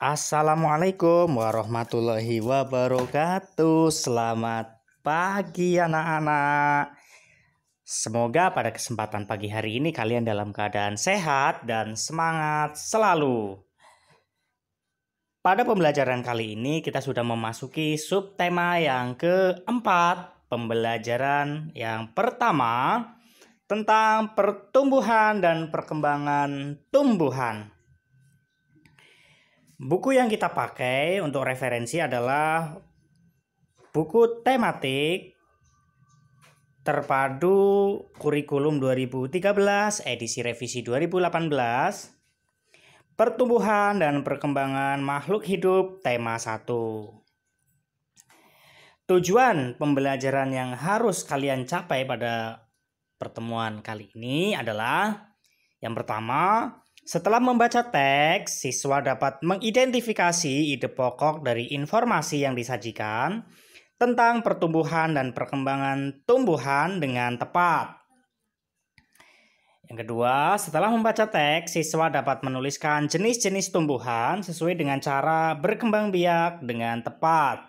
Assalamualaikum warahmatullahi wabarakatuh. Selamat pagi anak-anak. Semoga pada kesempatan pagi hari ini kalian dalam keadaan sehat dan semangat selalu. Pada pembelajaran kali ini kita sudah memasuki subtema yang keempat, pembelajaran yang pertama tentang pertumbuhan dan perkembangan tumbuhan. Buku yang kita pakai untuk referensi adalah buku tematik terpadu kurikulum 2013 edisi revisi 2018 Pertumbuhan dan perkembangan makhluk hidup tema 1. Tujuan pembelajaran yang harus kalian capai pada pertemuan kali ini adalah yang pertama, setelah membaca teks, siswa dapat mengidentifikasi ide pokok dari informasi yang disajikan tentang pertumbuhan dan perkembangan tumbuhan dengan tepat. Yang kedua, setelah membaca teks, siswa dapat menuliskan jenis-jenis tumbuhan sesuai dengan cara berkembang biak dengan tepat.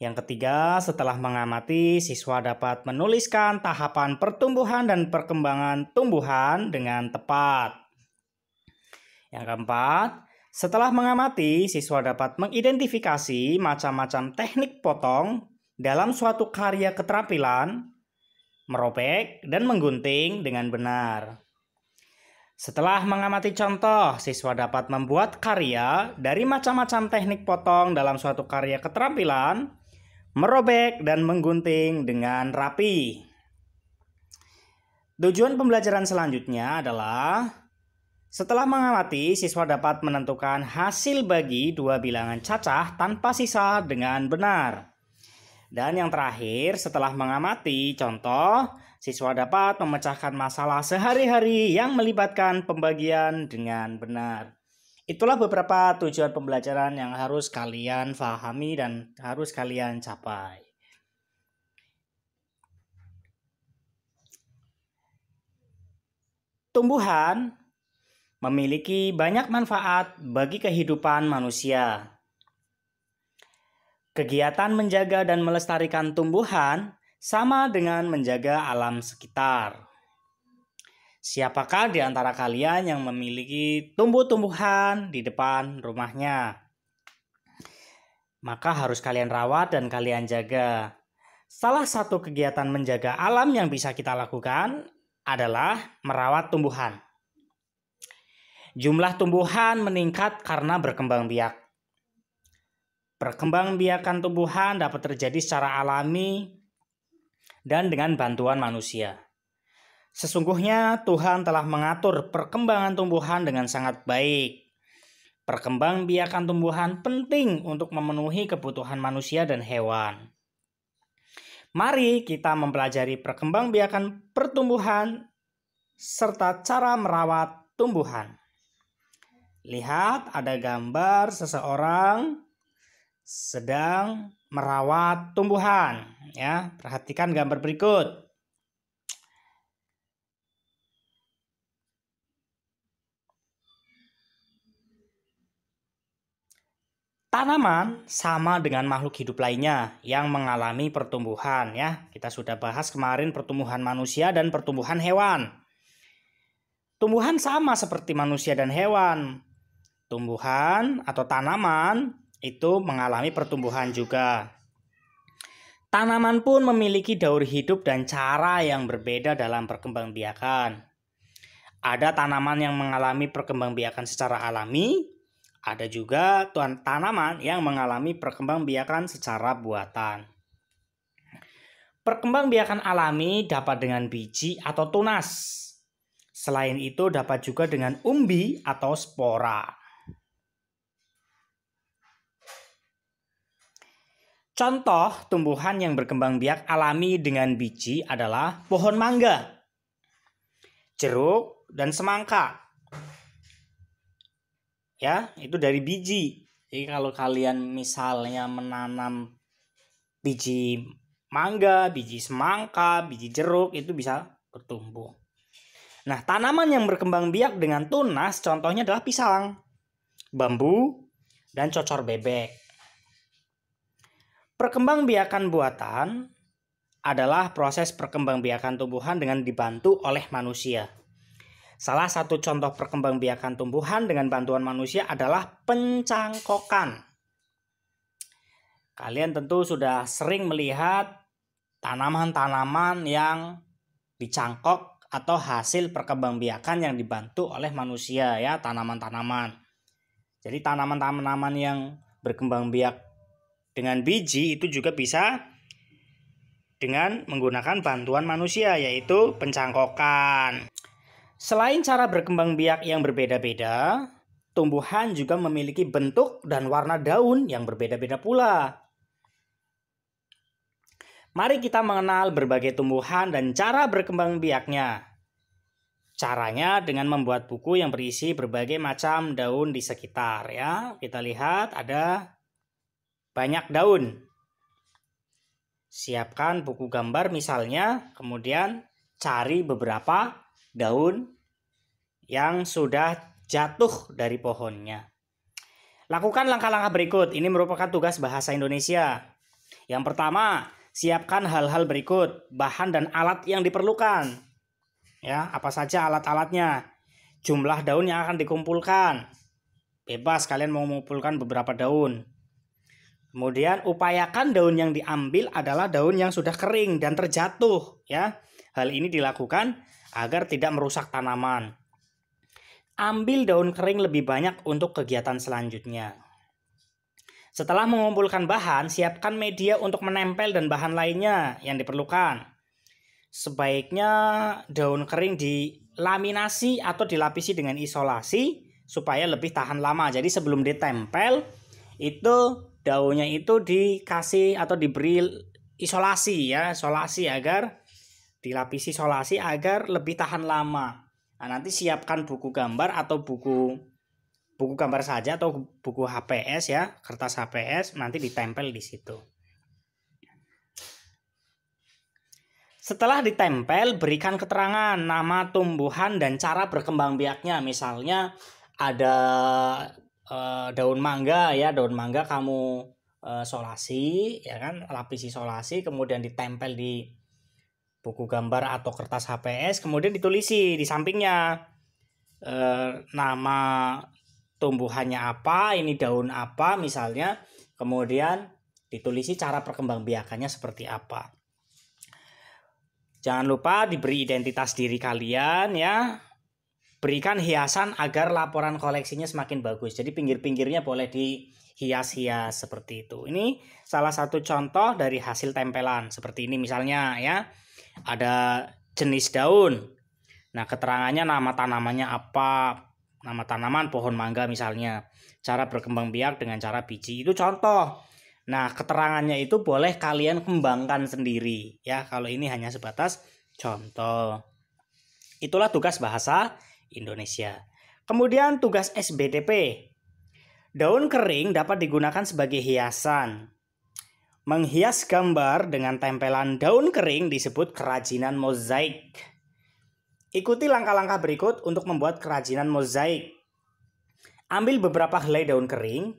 Yang ketiga, setelah mengamati, siswa dapat menuliskan tahapan pertumbuhan dan perkembangan tumbuhan dengan tepat. Yang keempat, setelah mengamati, siswa dapat mengidentifikasi macam-macam teknik potong dalam suatu karya keterampilan, merobek, dan menggunting dengan benar. Setelah mengamati contoh, siswa dapat membuat karya dari macam-macam teknik potong dalam suatu karya keterampilan, merobek, dan menggunting dengan rapi. Tujuan pembelajaran selanjutnya adalah setelah mengamati, siswa dapat menentukan hasil bagi dua bilangan cacah tanpa sisa dengan benar. Dan yang terakhir, setelah mengamati contoh, siswa dapat memecahkan masalah sehari-hari yang melibatkan pembagian dengan benar. Itulah beberapa tujuan pembelajaran yang harus kalian pahami dan harus kalian capai. Tumbuhan memiliki banyak manfaat bagi kehidupan manusia. Kegiatan menjaga dan melestarikan tumbuhan sama dengan menjaga alam sekitar. Siapakah di antara kalian yang memiliki tumbuh-tumbuhan di depan rumahnya? Maka harus kalian rawat dan kalian jaga. Salah satu kegiatan menjaga alam yang bisa kita lakukan adalah merawat tumbuhan. Jumlah tumbuhan meningkat karena berkembang biak. Perkembang biakan tumbuhan dapat terjadi secara alami dan dengan bantuan manusia. Sesungguhnya Tuhan telah mengatur perkembangan tumbuhan dengan sangat baik. Perkembang biakan tumbuhan penting untuk memenuhi kebutuhan manusia dan hewan. Mari kita mempelajari perkembang biakan pertumbuhan serta cara merawat tumbuhan. Lihat ada gambar seseorang sedang merawat tumbuhan ya. Perhatikan gambar berikut. Tanaman sama dengan makhluk hidup lainnya yang mengalami pertumbuhan ya. Kita sudah bahas kemarin pertumbuhan manusia dan pertumbuhan hewan. Tumbuhan sama seperti manusia dan hewan, tumbuhan atau tanaman itu mengalami pertumbuhan juga. Tanaman pun memiliki daur hidup dan cara yang berbeda dalam perkembangbiakan. Ada tanaman yang mengalami perkembangbiakan secara alami, ada juga tanaman yang mengalami perkembangbiakan secara buatan. Perkembangbiakan alami dapat dengan biji atau tunas. Selain itu dapat juga dengan umbi atau spora. Contoh tumbuhan yang berkembang biak alami dengan biji adalah pohon mangga, jeruk, dan semangka. Ya, itu dari biji. Jadi kalau kalian misalnya menanam biji mangga, biji semangka, biji jeruk itu bisa bertumbuh. Nah, tanaman yang berkembang biak dengan tunas contohnya adalah pisang, bambu, dan cocor bebek. Perkembangbiakan buatan adalah proses perkembangbiakan tumbuhan dengan dibantu oleh manusia. Salah satu contoh perkembangbiakan tumbuhan dengan bantuan manusia adalah pencangkokan. Kalian tentu sudah sering melihat tanaman-tanaman yang dicangkok atau hasil perkembangbiakan yang dibantu oleh manusia ya, tanaman-tanaman. Jadi tanaman-tanaman yang berkembang biak dengan biji itu juga bisa dengan menggunakan bantuan manusia yaitu pencangkokan. Selain cara berkembang biak yang berbeda-beda, tumbuhan juga memiliki bentuk dan warna daun yang berbeda-beda pula. Mari kita mengenal berbagai tumbuhan dan cara berkembang biaknya. Caranya dengan membuat buku yang berisi berbagai macam daun di sekitar ya. Kita lihat ada banyak daun. Siapkan buku gambar misalnya, kemudian cari beberapa daun yang sudah jatuh dari pohonnya. Lakukan langkah-langkah berikut. Ini merupakan tugas bahasa Indonesia. Yang pertama, siapkan hal-hal berikut, bahan dan alat yang diperlukan. Ya, apa saja alat-alatnya? Jumlah daun yang akan dikumpulkan. Bebas kalian mau mengumpulkan beberapa daun. Kemudian upayakan daun yang diambil adalah daun yang sudah kering dan terjatuh ya. Hal ini dilakukan agar tidak merusak tanaman. Ambil daun kering lebih banyak untuk kegiatan selanjutnya. Setelah mengumpulkan bahan, siapkan media untuk menempel dan bahan lainnya yang diperlukan. Sebaiknya daun kering dilaminasi atau dilapisi dengan isolasi supaya lebih tahan lama. Jadi sebelum ditempel itu daunnya itu dikasih atau diberi isolasi ya, isolasi agar dilapisi isolasi agar lebih tahan lama. Nah, nanti siapkan buku gambar atau buku buku gambar saja atau buku HPS ya, kertas HPS nanti ditempel di situ. Setelah ditempel, berikan keterangan nama tumbuhan dan cara berkembang biaknya. Misalnya ada uh, daun mangga ya daun mangga kamu uh, solasi ya kan lapisi solasi kemudian ditempel di buku gambar atau kertas HPS kemudian ditulisi di sampingnya uh, nama tumbuhannya apa ini daun apa misalnya kemudian ditulisi cara perkembangbiakannya seperti apa Jangan lupa diberi identitas diri kalian ya. Berikan hiasan agar laporan koleksinya semakin bagus. Jadi pinggir-pinggirnya boleh dihias-hias seperti itu. Ini salah satu contoh dari hasil tempelan. Seperti ini misalnya ya. Ada jenis daun. Nah, keterangannya nama tanamannya apa, nama tanaman pohon mangga misalnya. Cara berkembang biak dengan cara biji. Itu contoh. Nah, keterangannya itu boleh kalian kembangkan sendiri ya kalau ini hanya sebatas contoh. Itulah tugas bahasa Indonesia. Kemudian tugas SBTP Daun kering dapat digunakan sebagai hiasan. Menghias gambar dengan tempelan daun kering disebut kerajinan mozaik. Ikuti langkah-langkah berikut untuk membuat kerajinan mozaik. Ambil beberapa helai daun kering.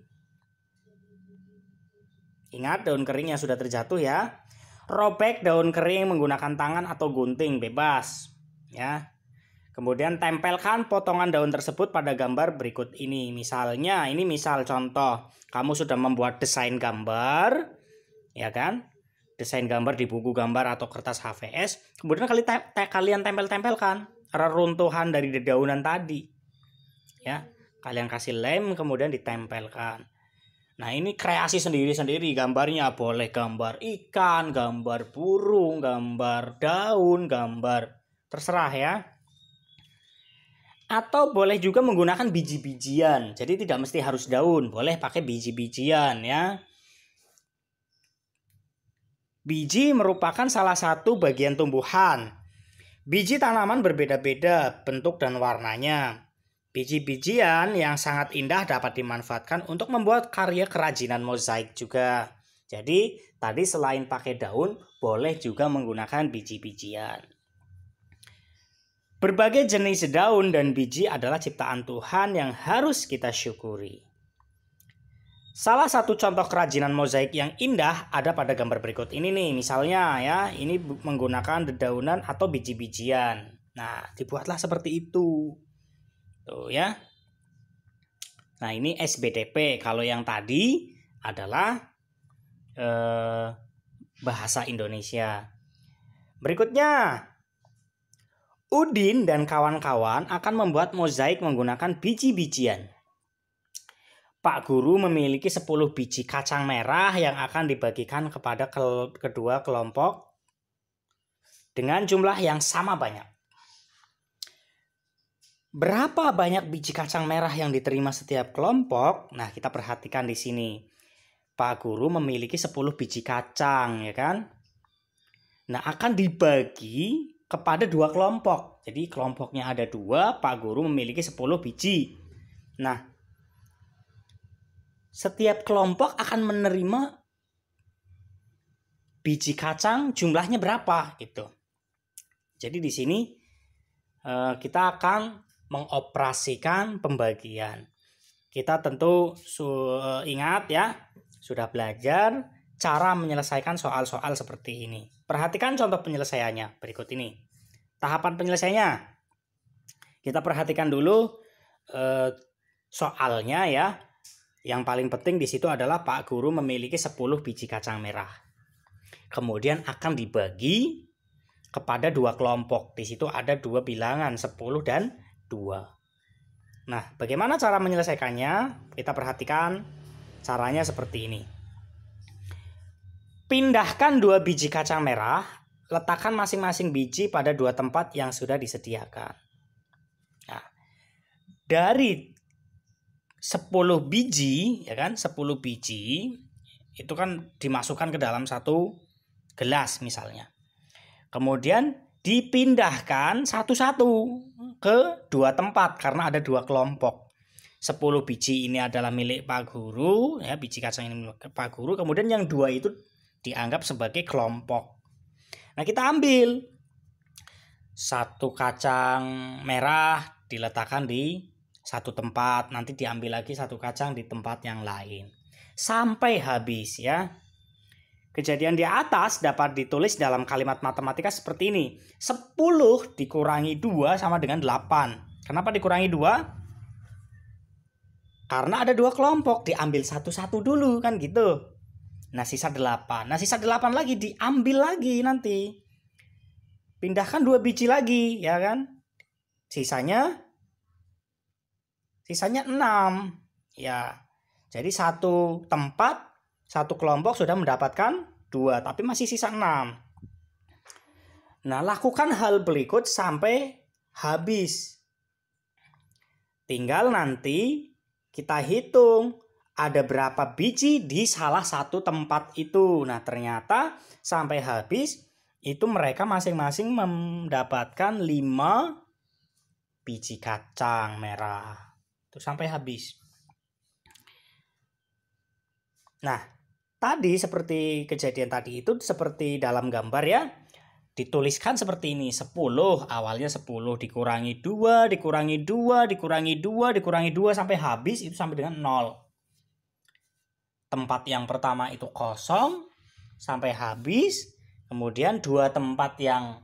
Ingat daun kering yang sudah terjatuh ya. Robek daun kering menggunakan tangan atau gunting bebas. Ya, Kemudian tempelkan potongan daun tersebut pada gambar berikut ini. Misalnya, ini misal contoh, kamu sudah membuat desain gambar, ya kan? Desain gambar di buku gambar atau kertas HVS. Kemudian kali te te kalian tempel-tempelkan reruntuhan dari dedaunan tadi. Ya, kalian kasih lem kemudian ditempelkan. Nah ini kreasi sendiri-sendiri gambarnya boleh gambar ikan, gambar burung, gambar daun, gambar terserah ya atau boleh juga menggunakan biji-bijian. Jadi tidak mesti harus daun, boleh pakai biji-bijian ya. Biji merupakan salah satu bagian tumbuhan. Biji tanaman berbeda-beda bentuk dan warnanya. Biji-bijian yang sangat indah dapat dimanfaatkan untuk membuat karya kerajinan mozaik juga. Jadi, tadi selain pakai daun, boleh juga menggunakan biji-bijian. Berbagai jenis daun dan biji adalah ciptaan Tuhan yang harus kita syukuri. Salah satu contoh kerajinan mozaik yang indah ada pada gambar berikut ini nih. Misalnya ya, ini menggunakan dedaunan atau biji-bijian. Nah, dibuatlah seperti itu. Tuh ya. Nah, ini SBTP. Kalau yang tadi adalah eh, bahasa Indonesia. Berikutnya, Udin dan kawan-kawan akan membuat mozaik menggunakan biji-bijian. Pak Guru memiliki 10 biji kacang merah yang akan dibagikan kepada ke kedua kelompok dengan jumlah yang sama banyak. Berapa banyak biji kacang merah yang diterima setiap kelompok? Nah, kita perhatikan di sini. Pak Guru memiliki 10 biji kacang, ya kan? Nah, akan dibagi kepada dua kelompok. Jadi kelompoknya ada dua, Pak Guru memiliki 10 biji. Nah, setiap kelompok akan menerima biji kacang jumlahnya berapa gitu. Jadi di sini eh, kita akan mengoperasikan pembagian. Kita tentu eh, ingat ya, sudah belajar cara menyelesaikan soal-soal seperti ini. Perhatikan contoh penyelesaiannya berikut ini. Tahapan penyelesaiannya. Kita perhatikan dulu eh, soalnya ya. Yang paling penting di situ adalah Pak Guru memiliki 10 biji kacang merah. Kemudian akan dibagi kepada dua kelompok. Di situ ada dua bilangan, 10 dan 2. Nah, bagaimana cara menyelesaikannya? Kita perhatikan caranya seperti ini. Pindahkan dua biji kacang merah, letakkan masing-masing biji pada dua tempat yang sudah disediakan. Nah, dari 10 biji, ya kan, 10 biji itu kan dimasukkan ke dalam satu gelas misalnya. Kemudian dipindahkan satu-satu ke dua tempat karena ada dua kelompok. 10 biji ini adalah milik Pak Guru, ya biji kacang ini milik Pak Guru. Kemudian yang dua itu dianggap sebagai kelompok. Nah, kita ambil satu kacang merah diletakkan di satu tempat, nanti diambil lagi satu kacang di tempat yang lain sampai habis ya. Kejadian di atas dapat ditulis dalam kalimat matematika seperti ini. 10 dikurangi 2 sama dengan 8. Kenapa dikurangi 2? Karena ada dua kelompok, diambil satu-satu dulu kan gitu. Nah, sisa 8. Nah, sisa 8 lagi diambil lagi nanti. Pindahkan dua biji lagi, ya kan? Sisanya sisanya 6. Ya. Jadi satu tempat, satu kelompok sudah mendapatkan dua, tapi masih sisa 6. Nah, lakukan hal berikut sampai habis. Tinggal nanti kita hitung ada berapa biji di salah satu tempat itu. Nah, ternyata sampai habis itu mereka masing-masing mendapatkan 5 biji kacang merah. Itu sampai habis. Nah, tadi seperti kejadian tadi itu seperti dalam gambar ya dituliskan seperti ini 10 awalnya 10 dikurangi 2 dikurangi 2 dikurangi 2 dikurangi 2 sampai habis itu sampai dengan 0 tempat yang pertama itu kosong sampai habis kemudian dua tempat yang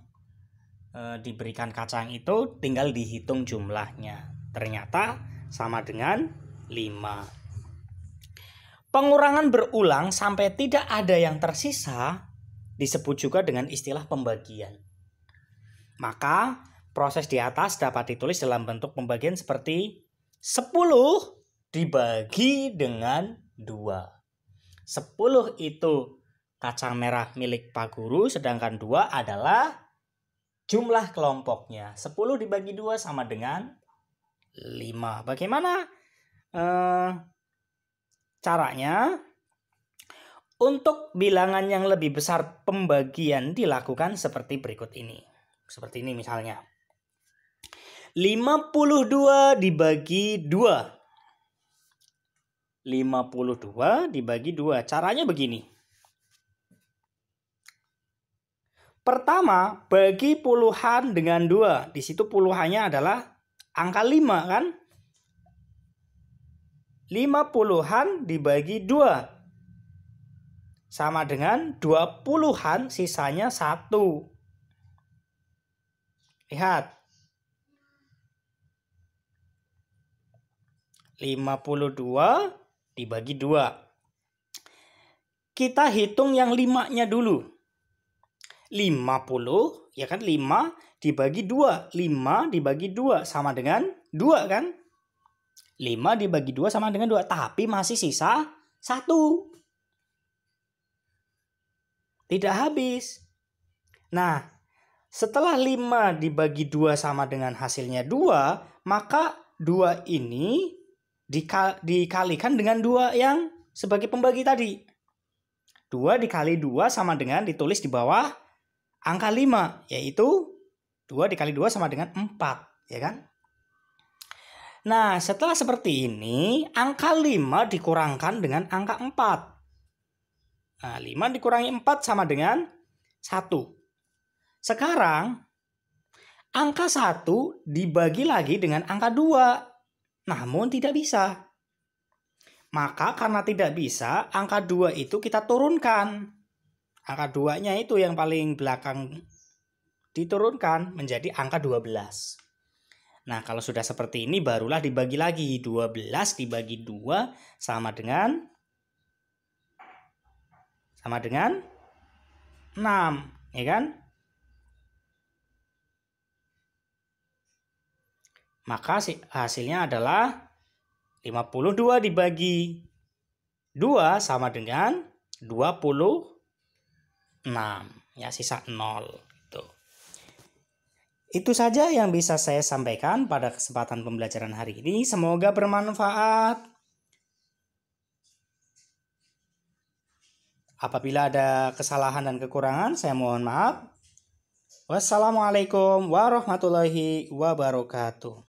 e, diberikan kacang itu tinggal dihitung jumlahnya ternyata sama dengan 5 pengurangan berulang sampai tidak ada yang tersisa disebut juga dengan istilah pembagian maka proses di atas dapat ditulis dalam bentuk pembagian seperti 10 dibagi dengan dua. Sepuluh itu kacang merah milik Pak Guru, sedangkan dua adalah jumlah kelompoknya. Sepuluh dibagi dua sama dengan lima. Bagaimana eh, caranya? Untuk bilangan yang lebih besar pembagian dilakukan seperti berikut ini. Seperti ini misalnya. 52 dibagi 2 52 dibagi 2. Caranya begini. Pertama, bagi puluhan dengan 2. Di situ puluhannya adalah angka 5 kan? 50-an dibagi 2. Sama dengan 20-an sisanya 1. Lihat. 52 dibagi dua. Kita hitung yang limanya dulu. 50, ya kan? 5 dibagi 2. 5 dibagi 2 sama dengan 2 kan? 5 dibagi 2 sama dengan 2. Tapi masih sisa 1. Tidak habis. Nah, setelah 5 dibagi 2 sama dengan hasilnya 2, maka 2 ini dikal dikalikan dengan dua yang sebagai pembagi tadi. dua dikali dua sama dengan ditulis di bawah angka lima yaitu dua dikali dua sama dengan empat ya kan? Nah, setelah seperti ini, angka lima dikurangkan dengan angka empat Nah, 5 dikurangi empat sama dengan satu Sekarang, angka satu dibagi lagi dengan angka dua namun tidak bisa. Maka karena tidak bisa, angka 2 itu kita turunkan. Angka 2-nya itu yang paling belakang diturunkan menjadi angka 12. Nah, kalau sudah seperti ini barulah dibagi lagi. 12 dibagi 2 sama dengan sama dengan 6, ya kan? Maka hasilnya adalah 52 dibagi 2 sama dengan 26. Ya, sisa 0. itu. Itu saja yang bisa saya sampaikan pada kesempatan pembelajaran hari ini. Semoga bermanfaat. Apabila ada kesalahan dan kekurangan, saya mohon maaf. Wassalamualaikum warahmatullahi wabarakatuh.